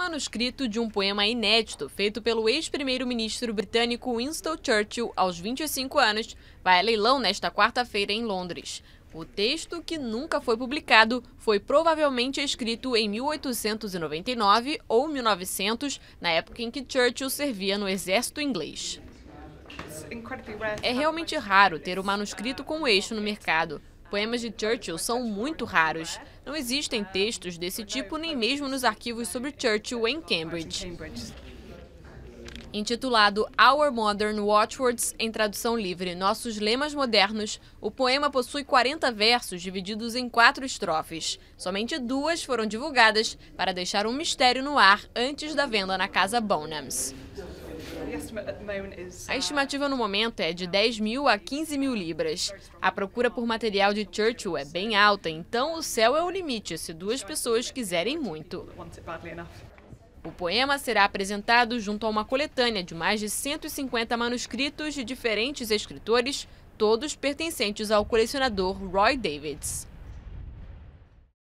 manuscrito de um poema inédito feito pelo ex-primeiro-ministro britânico Winston Churchill aos 25 anos vai a leilão nesta quarta-feira em Londres. O texto, que nunca foi publicado, foi provavelmente escrito em 1899 ou 1900, na época em que Churchill servia no exército inglês. É realmente raro ter o um manuscrito com o eixo no mercado. Poemas de Churchill são muito raros. Não existem textos desse tipo nem mesmo nos arquivos sobre Churchill em Cambridge. Intitulado Our Modern Watchwords, em tradução livre, Nossos Lemas Modernos, o poema possui 40 versos divididos em quatro estrofes. Somente duas foram divulgadas para deixar um mistério no ar antes da venda na casa Bonhams. A uh, estimativa no momento é de 10 mil a 15 mil libras. A procura por material de Churchill é bem alta, então o céu é o limite se duas pessoas quiserem muito. O poema será apresentado junto a uma coletânea de mais de 150 manuscritos de diferentes escritores, todos pertencentes ao colecionador Roy Davids.